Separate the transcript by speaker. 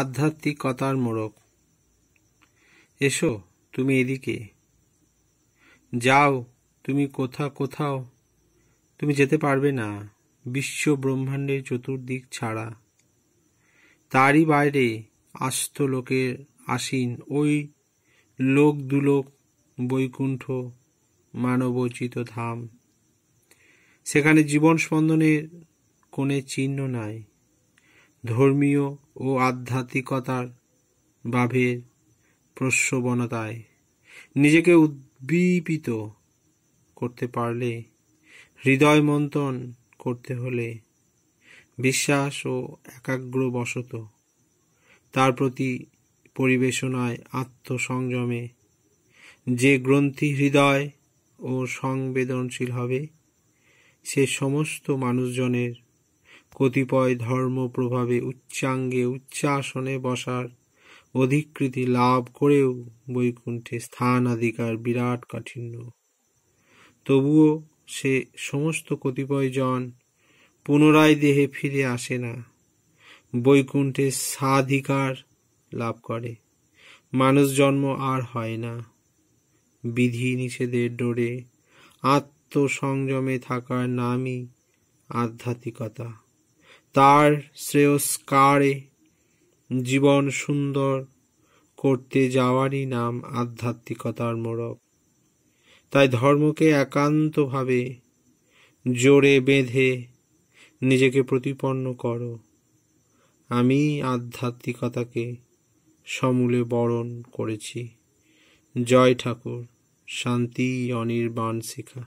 Speaker 1: আধ্যাত্মিকতার মোড়ক এসো তুমি এদিকে যাও তুমি কোথা কোথাও তুমি যেতে পারবে না বিশ্ব ব্রহ্মাণ্ডের চতুর্দিক ছাড়া তারই বাইরে আস্ত লোকের আসীন ওই লোক দুলোক বৈকুণ্ঠ মানবচিত ধাম সেখানে জীবন স্পন্দনের কোনে চিহ্ন নাই ধর্মীয় ও আধ্যাত্মিকতার বাভের প্রসবনতায় নিজেকে উদ্দীপিত করতে পারলে হৃদয় মন্থন করতে হলে বিশ্বাস ও একাগ্রবশত তার প্রতি পরিবেশনায় আত্মসংযমে যে গ্রন্থি হৃদয় ও সংবেদনশীল হবে সে সমস্ত মানুষজনের কতিপয় ধর্ম প্রভাবে উচ্চাঙ্গে উচ্চাসনে বসার অধিকৃতি লাভ করেও বৈকুণ্ঠে স্থানাধিকার বিরাট কাঠিন্য তবুও সে সমস্ত কতিপয় জন পুনরায় দেহে ফিরে আসে না বৈকুণ্ঠে সাধিকার লাভ করে মানুষ জন্ম আর হয় না বিধি নিষেধের ডোরে আত্মসংযমে থাকার নামই আধ্যাত্মিকতা তার শ্রেয়স্কারে জীবন সুন্দর করতে যাওয়ারই নাম আধ্যাত্মিকতার মোড়ক তাই ধর্মকে একান্তভাবে জোরে বেঁধে নিজেকে প্রতিপন্ন করো আমি আধ্যাত্মিকতাকে সমূলে বরণ করেছি জয় ঠাকুর শান্তি অনির্বাণ শিখা